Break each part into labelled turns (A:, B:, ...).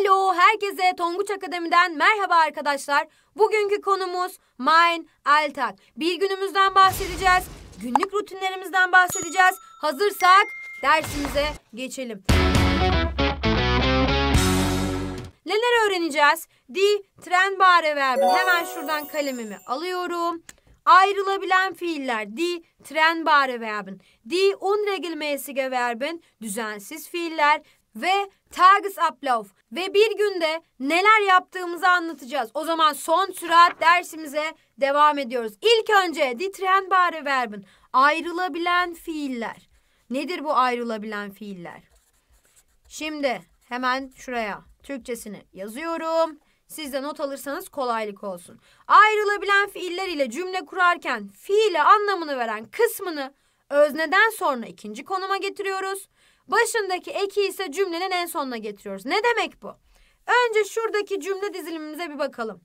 A: Alo, herkese Tonguç Akademi'den merhaba arkadaşlar. Bugünkü konumuz Main Altak. Bir günümüzden bahsedeceğiz, günlük rutinlerimizden bahsedeceğiz. Hazırsak dersimize geçelim. Neler öğreneceğiz? Die Trennbare verbin. Hemen şuradan kalemimi alıyorum. Ayrılabilen fiiller die Trennbare verbin, die unregelmäßige verbin düzensiz fiiller ve Tagesablauf ve bir günde neler yaptığımızı anlatacağız. O zaman son sürat dersimize devam ediyoruz. İlk önce ditren bare Verben ayrılabilen fiiller. Nedir bu ayrılabilen fiiller? Şimdi hemen şuraya Türkçesini yazıyorum. Siz de not alırsanız kolaylık olsun. Ayrılabilen fiiller ile cümle kurarken fiile anlamını veren kısmını özneden sonra ikinci konuma getiriyoruz. Başındaki eki ise cümlenin en sonuna getiriyoruz. Ne demek bu? Önce şuradaki cümle dizilimimize bir bakalım.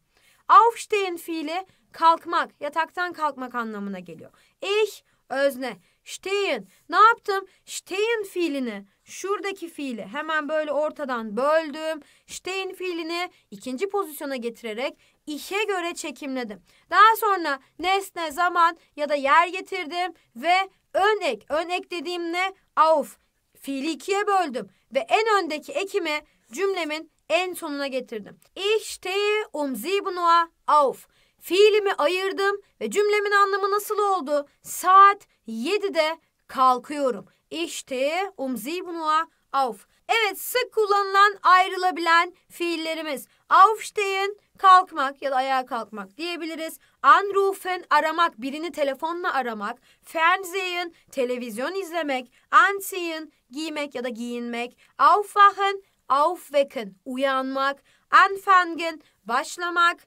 A: Aufstehen fiili kalkmak, yataktan kalkmak anlamına geliyor. Ich özne. Stehen. Ne yaptım? Stehen fiilini, şuradaki fiili hemen böyle ortadan böldüm. Stehen fiilini ikinci pozisyona getirerek işe göre çekimledim. Daha sonra nesne, zaman ya da yer getirdim ve ön ek. Ön ek dediğim ne? Auf. Fiili ikiye böldüm ve en öndeki ekimi cümlemin en sonuna getirdim. İşte umzibnua auf. Fiilimi ayırdım ve cümlemin anlamı nasıl oldu? Saat 7'de kalkıyorum. İşte umzibnua auf. Evet sık kullanılan ayrılabilen fiillerimiz. Aufstehen, kalkmak ya da ayağa kalkmak diyebiliriz. Anrufen aramak, birini telefonla aramak. Fernsehen televizyon izlemek. Anziehen giymek ya da giyinmek. Aufwachen aufwecken uyanmak. Anfangen başlamak.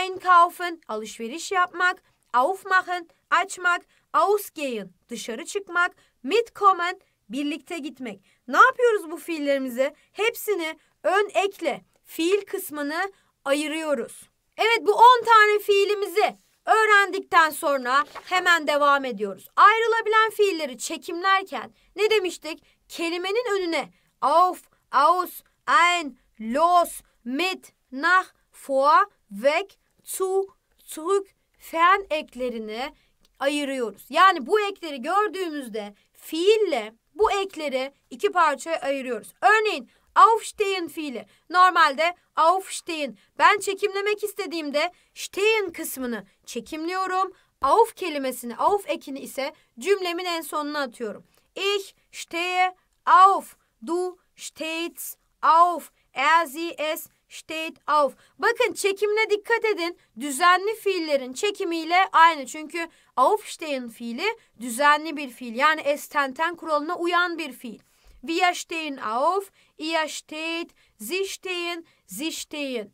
A: Einkaufen alışveriş yapmak. Aufmachen açmak. Ausgehen dışarı çıkmak. Mitkommen birlikte gitmek. Ne yapıyoruz bu fiillerimizi? Hepsini ön ekle fiil kısmını ayırıyoruz. Evet bu 10 tane fiilimizi öğrendikten sonra hemen devam ediyoruz. Ayrılabilen fiilleri çekimlerken ne demiştik? Kelimenin önüne auf, aus, ein, los, mit, nach, vor, weg, zu, zurück, fen eklerini ayırıyoruz. Yani bu ekleri gördüğümüzde fiille bu ekleri iki parçaya ayırıyoruz. Örneğin aufstehen fiili normalde Aufstehen. Ben çekimlemek istediğimde stehen kısmını çekimliyorum. Auf kelimesini, auf ekini ise cümlemin en sonuna atıyorum. Ich stehe auf. Du stehst auf. Er, sie, es steht auf. Bakın çekimine dikkat edin. Düzenli fiillerin çekimiyle aynı. Çünkü aufstehen fiili düzenli bir fiil. Yani estenten kuralına uyan bir fiil. Wir stehen auf, ihr steht, sie stehen, sie stehen.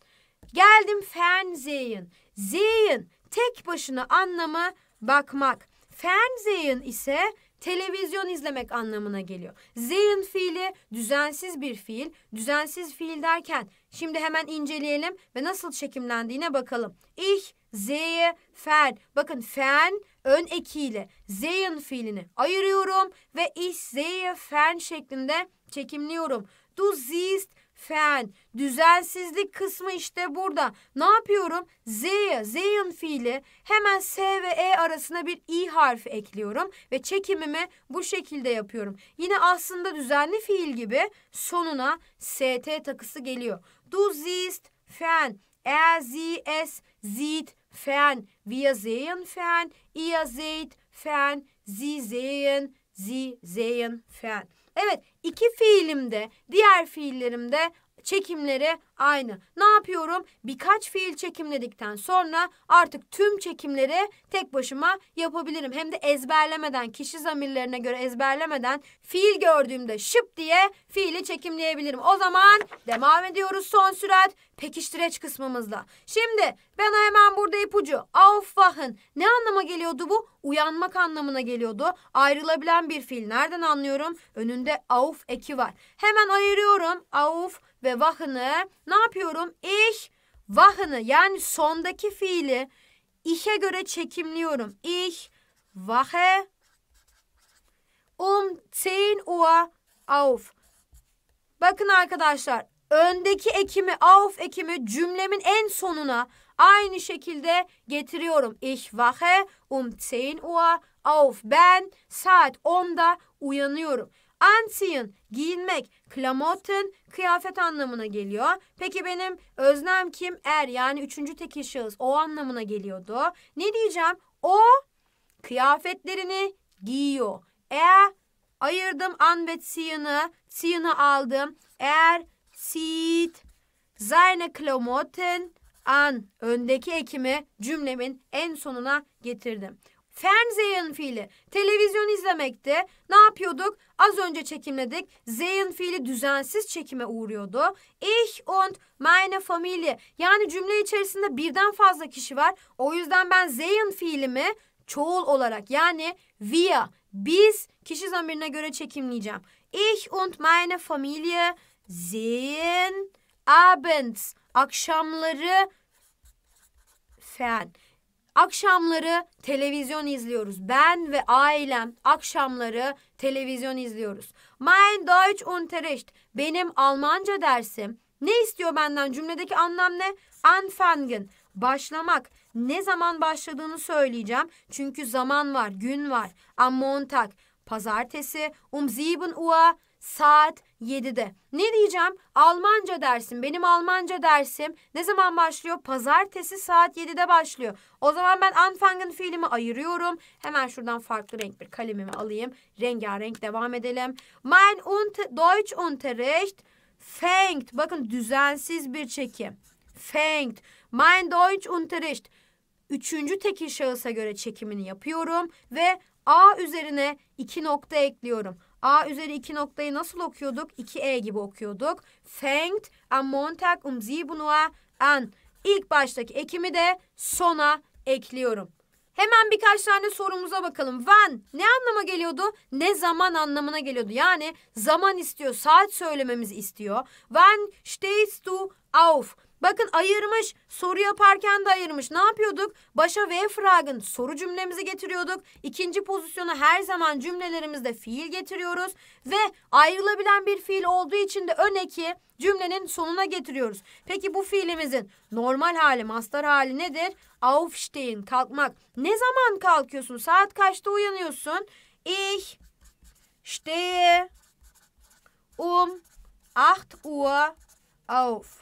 A: Geldim Fernsehen. Sehen tek başına anlamı bakmak. Fernsehen ise televizyon izlemek anlamına geliyor. Sehen fiili düzensiz bir fiil. Düzensiz fiil derken şimdi hemen inceleyelim ve nasıl çekimlendiğine bakalım. Ich sehe Fern. Bakın Fern ön ekiyle zeyn fiilini ayırıyorum ve ich sehe fen şeklinde çekimliyorum. Du siehst fen. Düzensizlik kısmı işte burada. Ne yapıyorum? Z'ye, zeyn fiili hemen S ve E arasına bir i harfi ekliyorum ve çekimimi bu şekilde yapıyorum. Yine aslında düzenli fiil gibi sonuna ST takısı geliyor. Du siehst fen. Er, sie, es, sieht, fern, wir sehen fern, ihr seht fern, sie sehen, sie sehen fern. Evet iki fiilimde diğer fiillerimde çekimleri aynı. Ne yapıyorum? Birkaç fiil çekimledikten sonra artık tüm çekimleri tek başıma yapabilirim. Hem de ezberlemeden, kişi zamirlerine göre ezberlemeden fiil gördüğümde şıp diye fiili çekimleyebilirim. O zaman devam ediyoruz son sürat pekiştireç kısmımızla. Şimdi ben hemen burada ipucu. Aufwachen ne anlama geliyordu bu? Uyanmak anlamına geliyordu. Ayrılabilen bir fiil. Nereden anlıyorum? Önünde auf eki var. Hemen ayırıyorum. Auf ve vahını ne yapıyorum? İş vahını yani sondaki fiili işe göre çekimliyorum. İş vahe um 10 Uhr auf. Bakın arkadaşlar öndeki ekimi auf ekimi cümlemin en sonuna aynı şekilde getiriyorum. Ich wache um 10 Uhr auf. Ben saat 10'da uyanıyorum. Anziehen, giyinmek, klamoten kıyafet anlamına geliyor. Peki benim öznem kim? Er yani üçüncü tekil şahıs o anlamına geliyordu. Ne diyeceğim? O kıyafetlerini giyiyor. Er ayırdım an ve aldım. Er zieht seine klamoten an öndeki ekimi cümlemin en sonuna getirdim. Fernsehen fiili. Televizyon izlemekte ne yapıyorduk? Az önce çekimledik. Sehen fiili düzensiz çekime uğruyordu. Ich und meine Familie. Yani cümle içerisinde birden fazla kişi var. O yüzden ben sehen fiilimi çoğul olarak yani wir, biz kişi zamirine göre çekimleyeceğim. Ich und meine Familie sehen abends. Akşamları fern. Akşamları televizyon izliyoruz. Ben ve ailem akşamları televizyon izliyoruz. Mein Deutsch Unterricht. Benim Almanca dersim. Ne istiyor benden? Cümledeki anlam ne? Anfangen. Başlamak. Ne zaman başladığını söyleyeceğim. Çünkü zaman var, gün var. Am Montag. Pazartesi. Um sieben Uhr saat 7'de. Ne diyeceğim? Almanca dersim. Benim Almanca dersim ne zaman başlıyor? Pazartesi saat 7'de başlıyor. O zaman ben anfangen fiilimi ayırıyorum. Hemen şuradan farklı renk bir kalemimi alayım. Rengarenk devam edelim. Mein und Deutsch Unterricht fängt. Bakın düzensiz bir çekim. Fängt. Mein Deutsch Unterricht. Üçüncü tekil şahısa göre çekimini yapıyorum ve A üzerine iki nokta ekliyorum. A üzeri 2 noktayı nasıl okuyorduk? 2E gibi okuyorduk. Fengt am Montag um siebenua an. İlk baştaki ekimi de sona ekliyorum. Hemen birkaç tane sorumuza bakalım. When ne anlama geliyordu? Ne zaman anlamına geliyordu? Yani zaman istiyor, saat söylememizi istiyor. When stehst du auf? Bakın ayırmış. Soru yaparken de ayırmış. Ne yapıyorduk? Başa ve fragın soru cümlemizi getiriyorduk. İkinci pozisyona her zaman cümlelerimizde fiil getiriyoruz. Ve ayrılabilen bir fiil olduğu için de öneki cümlenin sonuna getiriyoruz. Peki bu fiilimizin normal hali, mastar hali nedir? Aufstehen, kalkmak. Ne zaman kalkıyorsun? Saat kaçta uyanıyorsun? Ich stehe um 8 Uhr auf.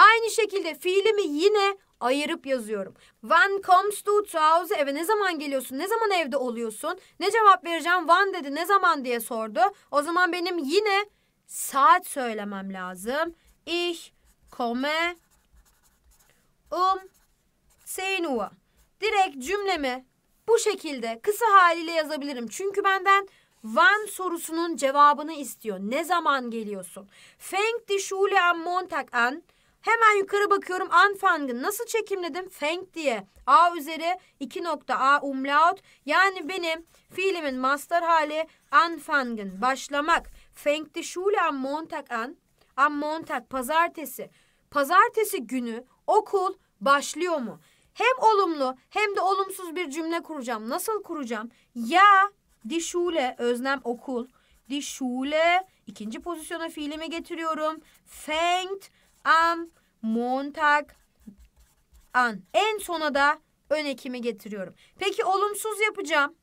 A: Aynı şekilde fiilimi yine ayırıp yazıyorum. When comes to, to house eve ne zaman geliyorsun? Ne zaman evde oluyorsun? Ne cevap vereceğim? When dedi ne zaman diye sordu. O zaman benim yine saat söylemem lazım. Ich komme um 10 Uhr. Direkt cümlemi bu şekilde kısa haliyle yazabilirim. Çünkü benden When sorusunun cevabını istiyor. Ne zaman geliyorsun? Fängt die Schule am Montag an? Hemen yukarı bakıyorum anfangı nasıl çekimledim? Feng diye. A üzeri 2 nokta A umlaut. Yani benim fiilimin master hali anfangın başlamak. Feng'de şule am montag an. Am montag pazartesi. Pazartesi günü okul başlıyor mu? Hem olumlu hem de olumsuz bir cümle kuracağım. Nasıl kuracağım? Ya di şule özlem okul. Di şule ikinci pozisyona fiilimi getiriyorum. Fengt am, montag, an. En sona da ön ekimi getiriyorum. Peki olumsuz yapacağım.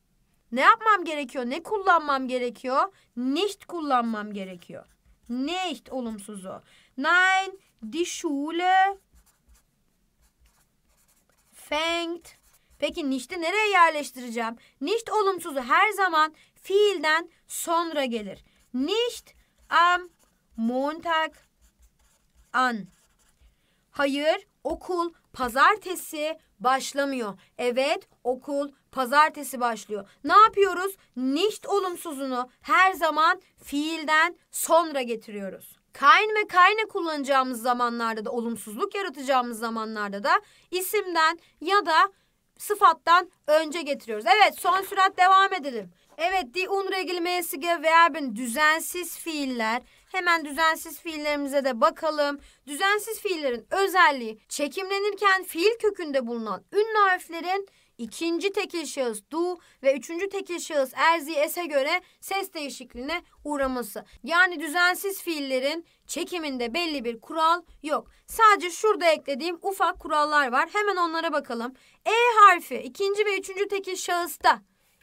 A: Ne yapmam gerekiyor? Ne kullanmam gerekiyor? Nicht kullanmam gerekiyor. Nicht olumsuzu. Nein, die Schule fängt. Peki nicht'i nereye yerleştireceğim? Nicht olumsuzu her zaman fiilden sonra gelir. Nicht am Montag an. Hayır, okul pazartesi başlamıyor. Evet, okul pazartesi başlıyor. Ne yapıyoruz? Nicht olumsuzunu her zaman fiilden sonra getiriyoruz. Kein ve keine kullanacağımız zamanlarda da olumsuzluk yaratacağımız zamanlarda da isimden ya da sıfattan önce getiriyoruz. Evet son sürat devam edelim. Evet die unregelmäßige verben düzensiz fiiller Hemen düzensiz fiillerimize de bakalım. Düzensiz fiillerin özelliği çekimlenirken fiil kökünde bulunan ünlü harflerin ikinci tekil şahıs du ve üçüncü tekil şahıs erzi es'e göre ses değişikliğine uğraması. Yani düzensiz fiillerin çekiminde belli bir kural yok. Sadece şurada eklediğim ufak kurallar var. Hemen onlara bakalım. E harfi ikinci ve üçüncü tekil şahısta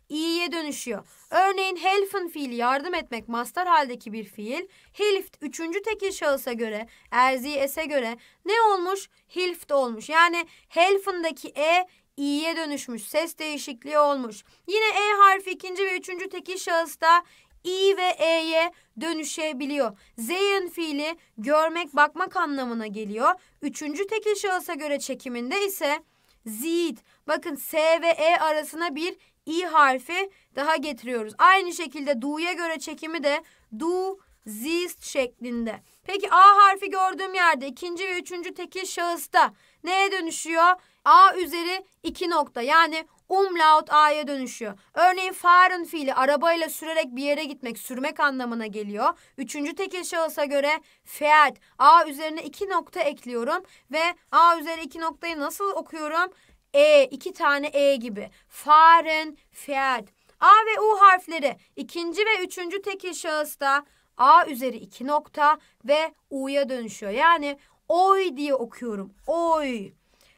A: iyiye dönüşüyor. Örneğin helfen fiili yardım etmek mastar haldeki bir fiil. Hilft üçüncü tekil şahısa göre, erzi es'e göre ne olmuş? Hilft olmuş. Yani helfendeki e iyiye dönüşmüş. Ses değişikliği olmuş. Yine e harfi ikinci ve üçüncü tekil şahısta i ve e'ye dönüşebiliyor. Zeyn fiili görmek, bakmak anlamına geliyor. Üçüncü tekil şahısa göre çekiminde ise zid. Bakın S ve E arasına bir i harfi daha getiriyoruz. Aynı şekilde du'ya göre çekimi de du zist şeklinde. Peki A harfi gördüğüm yerde ikinci ve üçüncü tekil şahısta neye dönüşüyor? A üzeri iki nokta yani umlaut A'ya dönüşüyor. Örneğin fahren fiili arabayla sürerek bir yere gitmek, sürmek anlamına geliyor. Üçüncü tekil şahısa göre feat. A üzerine iki nokta ekliyorum ve A üzeri iki noktayı nasıl okuyorum? e, iki tane e gibi. Faren, fiert. A ve U harfleri ikinci ve üçüncü tekil şahısta A üzeri iki nokta ve U'ya dönüşüyor. Yani oy diye okuyorum. Oy.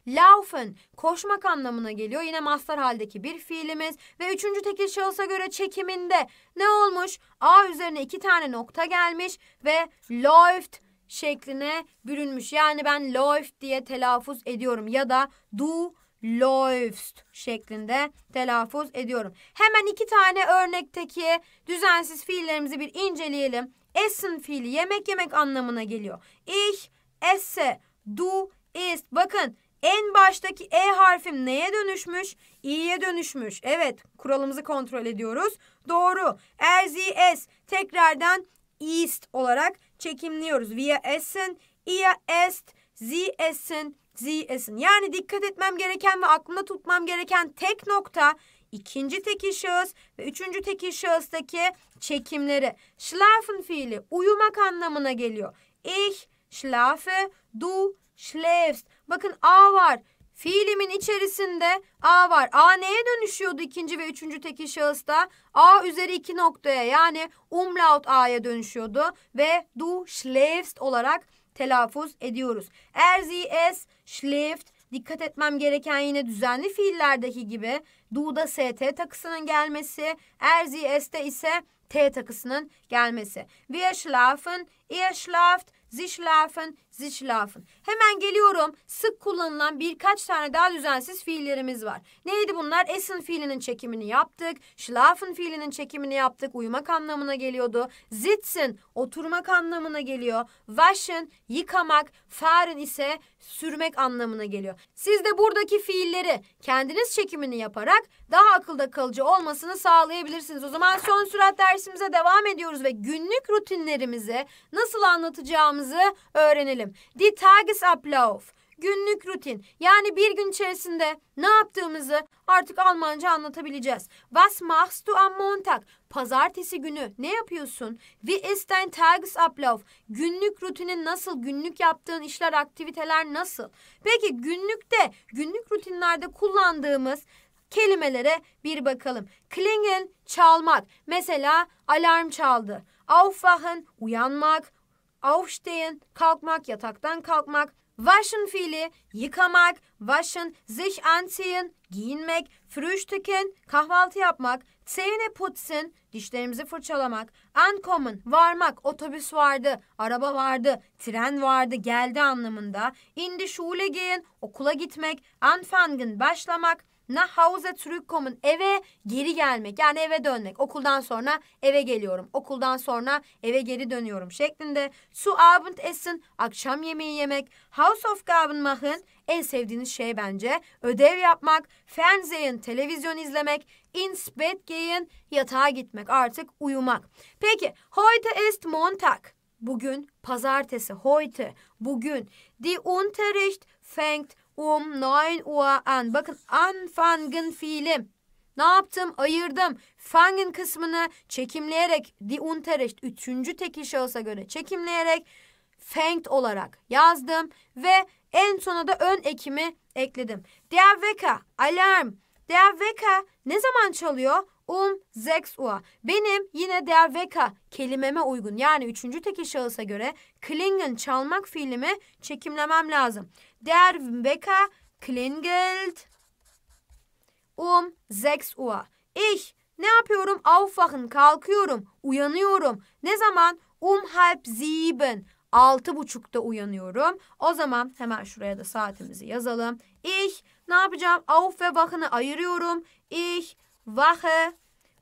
A: Laufen koşmak anlamına geliyor. Yine mastar haldeki bir fiilimiz ve üçüncü tekil şahısa göre çekiminde ne olmuş? A üzerine iki tane nokta gelmiş ve läuft şekline bürünmüş. Yani ben läuft diye telaffuz ediyorum ya da du läufst şeklinde telaffuz ediyorum. Hemen iki tane örnekteki düzensiz fiillerimizi bir inceleyelim. Essen fiili yemek yemek anlamına geliyor. Ich esse, du isst. Bakın en baştaki E harfim neye dönüşmüş? İ'ye dönüşmüş. Evet kuralımızı kontrol ediyoruz. Doğru. Er, sie, es. Tekrardan ist olarak çekimliyoruz. Wir essen, ihr est. Sie essen, sie essen. Yani dikkat etmem gereken ve aklımda tutmam gereken tek nokta ikinci tekil şahıs ve üçüncü tekil şahıstaki çekimleri. Schlafen fiili uyumak anlamına geliyor. Ich schlafe, du schläfst. Bakın a var. Fiilimin içerisinde A var. A neye dönüşüyordu ikinci ve üçüncü tekil şahısta? A üzeri iki noktaya yani umlaut A'ya dönüşüyordu. Ve du schläfst olarak telaffuz ediyoruz. Er, sie, es, schläft. Dikkat etmem gereken yine düzenli fiillerdeki gibi du'da st takısının gelmesi, er, sie, es'te ise t takısının gelmesi. Wir schlafen, ihr schlaft, sie schlafen, zichlafın. Hemen geliyorum. Sık kullanılan birkaç tane daha düzensiz fiillerimiz var. Neydi bunlar? Essen fiilinin çekimini yaptık. Schlafen fiilinin çekimini yaptık. Uyumak anlamına geliyordu. Sitzen oturmak anlamına geliyor. Waschen yıkamak. Fahren ise sürmek anlamına geliyor. Siz de buradaki fiilleri kendiniz çekimini yaparak daha akılda kalıcı olmasını sağlayabilirsiniz. O zaman son sürat dersimize devam ediyoruz ve günlük rutinlerimizi nasıl anlatacağımızı öğrenelim edelim. Die Tagesablauf günlük rutin yani bir gün içerisinde ne yaptığımızı artık Almanca anlatabileceğiz. Was machst du am Montag? Pazartesi günü ne yapıyorsun? Wie ist dein Tagesablauf? Günlük rutinin nasıl? Günlük yaptığın işler, aktiviteler nasıl? Peki günlükte, günlük rutinlerde kullandığımız kelimelere bir bakalım. Klingen çalmak. Mesela alarm çaldı. Aufwachen uyanmak Aufstehen, kalkmak, yataktan kalkmak. Waschen fiili, yıkamak. Waschen, sich anziehen, giyinmek. Frühstücken, kahvaltı yapmak. Zähne putzen, dişlerimizi fırçalamak. Ankommen, varmak. Otobüs vardı, araba vardı, tren vardı, geldi anlamında. Indi şule gehen, okula gitmek. Anfangen, başlamak nach Hause zurückkommen. Eve geri gelmek. Yani eve dönmek. Okuldan sonra eve geliyorum. Okuldan sonra eve geri dönüyorum şeklinde. Zu Abend essen. Akşam yemeği yemek. Hausaufgaben machen. En sevdiğiniz şey bence ödev yapmak, Fernsehen, televizyon izlemek, ins Bett gehen, yatağa gitmek, artık uyumak. Peki, heute ist Montag. Bugün pazartesi, heute, bugün. Die Unterricht fängt um 9 Uhr an. Bakın anfangen fiili. Ne yaptım? Ayırdım. Fangen kısmını çekimleyerek die Unterricht üçüncü tekil şahısa göre çekimleyerek fengt olarak yazdım ve en sona da ön ekimi ekledim. Der Wecker alarm. Der Wecker ne zaman çalıyor? Um sechs Uhr. Benim yine der Wecker kelimeme uygun yani üçüncü tekil şahısa göre klingen çalmak fiilimi çekimlemem lazım. Der Wecker klingelt um 6 Uhr. Ich ne yapıyorum? Aufwachen, kalkıyorum, uyanıyorum. Ne zaman? Um halb sieben. Altı buçukta uyanıyorum. O zaman hemen şuraya da saatimizi yazalım. Ich ne yapacağım? Auf ve wachen'ı ayırıyorum. Ich wache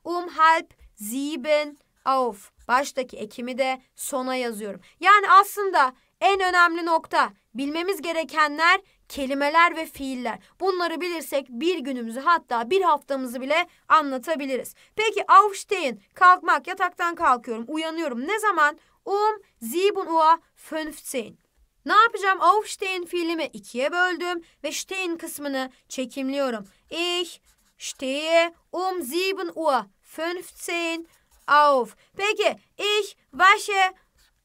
A: um halb sieben auf. Baştaki ekimi de sona yazıyorum. Yani aslında en önemli nokta Bilmemiz gerekenler kelimeler ve fiiller. Bunları bilirsek bir günümüzü hatta bir haftamızı bile anlatabiliriz. Peki aufstehen, kalkmak, yataktan kalkıyorum, uyanıyorum. Ne zaman? Um sieben Uhr fünfzehn. Ne yapacağım? Aufstehen fiilimi ikiye böldüm ve stehen kısmını çekimliyorum. Ich stehe um sieben Uhr fünfzehn auf. Peki ich wasche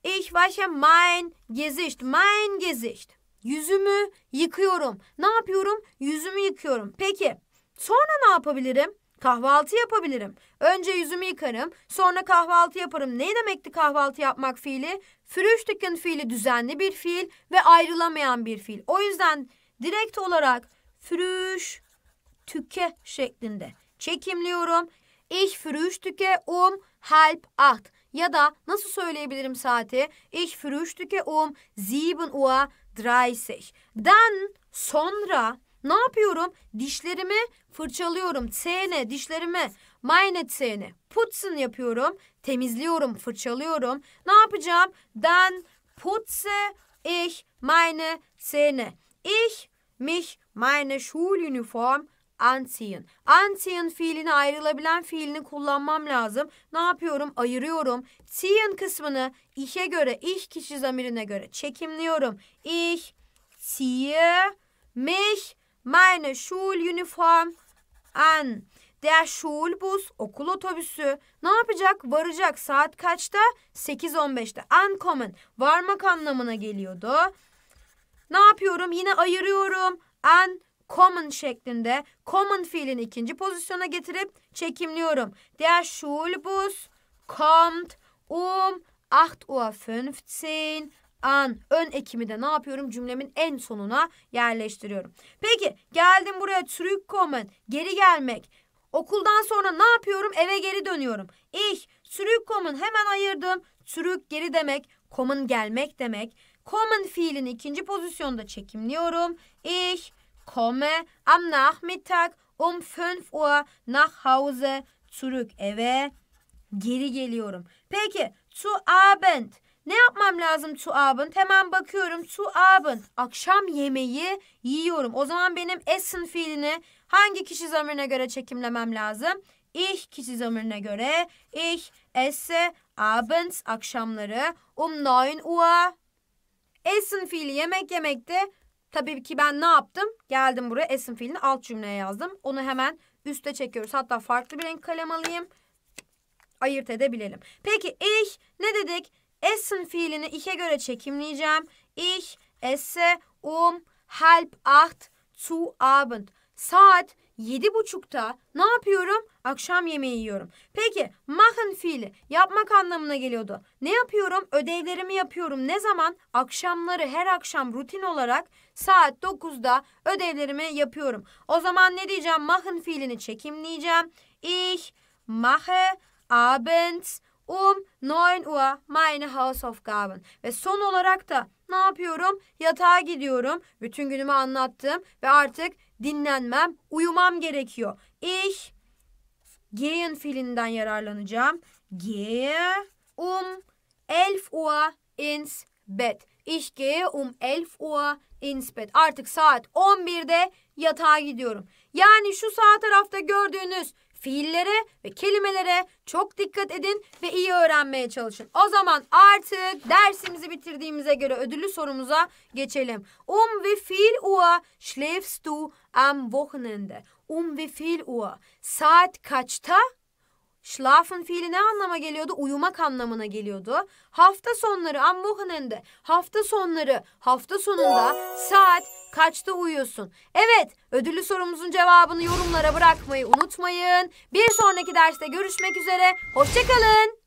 A: Ich wasche mein Gesicht. Mein Gesicht. Yüzümü yıkıyorum. Ne yapıyorum? Yüzümü yıkıyorum. Peki sonra ne yapabilirim? Kahvaltı yapabilirim. Önce yüzümü yıkarım, sonra kahvaltı yaparım. Ne demekti kahvaltı yapmak fiili? Frühstücken fiili düzenli bir fiil ve ayrılamayan bir fiil. O yüzden direkt olarak früş tüke şeklinde çekimliyorum. Ich frühstücke um halb acht. Ya da nasıl söyleyebilirim saati? Ich frühstücke um 7 Uhr 30. Den sonra ne yapıyorum? Dişlerimi fırçalıyorum. Zähne, dişlerimi. Meine Zähne. Putzen yapıyorum. Temizliyorum, fırçalıyorum. Ne yapacağım? Den putze ich meine Zähne. Ich mich meine Schuluniform Antiyen. Antiyen fiilini ayrılabilen fiilini kullanmam lazım. Ne yapıyorum? Ayırıyorum. Tiyen kısmını işe göre, iş kişi zamirine göre çekimliyorum. Ich, ziehe, mich, meine Schuluniform an. Der Schulbus okul otobüsü ne yapacak? Varacak saat kaçta? 8.15'te. Ankommen varmak anlamına geliyordu. Ne yapıyorum? Yine ayırıyorum. An common şeklinde common fiilin ikinci pozisyona getirip çekimliyorum. Der Schulbus kommt um 8.15 Uhr an ön ekimi de ne yapıyorum cümlemin en sonuna yerleştiriyorum. Peki geldim buraya zurückkommen geri gelmek. Okuldan sonra ne yapıyorum eve geri dönüyorum. Ich zurückkommen hemen ayırdım. Zurück geri demek kommen gelmek demek. Kommen fiilini ikinci pozisyonda çekimliyorum. Ich komme am Nachmittag um 5 Uhr nach Hause zurück. Eve geri geliyorum. Peki zu Abend. Ne yapmam lazım zu Abend? Hemen bakıyorum zu Abend. Akşam yemeği yiyorum. O zaman benim essen fiilini hangi kişi zamirine göre çekimlemem lazım? Ich kişi zamirine göre. Ich esse abends akşamları um 9 Uhr. Essen fiili yemek yemekte Tabii ki ben ne yaptım? Geldim buraya esim fiilini alt cümleye yazdım. Onu hemen üste çekiyoruz. Hatta farklı bir renk kalem alayım. Ayırt edebilelim. Peki ich ne dedik? Essen fiilini ich'e göre çekimleyeceğim. Ich esse um halb acht zu abend. Saat yedi buçukta ne yapıyorum? Akşam yemeği yiyorum. Peki machen fiili yapmak anlamına geliyordu. Ne yapıyorum? Ödevlerimi yapıyorum. Ne zaman? Akşamları her akşam rutin olarak saat 9'da ödevlerimi yapıyorum. O zaman ne diyeceğim? Machen fiilini çekimleyeceğim. Ich mache abends um 9 Uhr meine Hausaufgaben. Ve son olarak da ne yapıyorum? Yatağa gidiyorum. Bütün günümü anlattım ve artık dinlenmem, uyumam gerekiyor. Ich gehen fiilinden yararlanacağım. Gehe um 11 Uhr ins Bett. Ich gehe um 11 Uhr ins Bett. Artık saat 11'de yatağa gidiyorum. Yani şu sağ tarafta gördüğünüz fiillere ve kelimelere çok dikkat edin ve iyi öğrenmeye çalışın. O zaman artık dersimizi bitirdiğimize göre ödüllü sorumuza geçelim. Um ve fiil ua schläfst du am Wochenende? Um ve fiil ua. Saat kaçta Schlafen fiili ne anlama geliyordu? Uyumak anlamına geliyordu. Hafta sonları am Wochenende. Hafta sonları, hafta sonunda saat kaçta uyuyorsun? Evet, ödüllü sorumuzun cevabını yorumlara bırakmayı unutmayın. Bir sonraki derste görüşmek üzere. Hoşçakalın.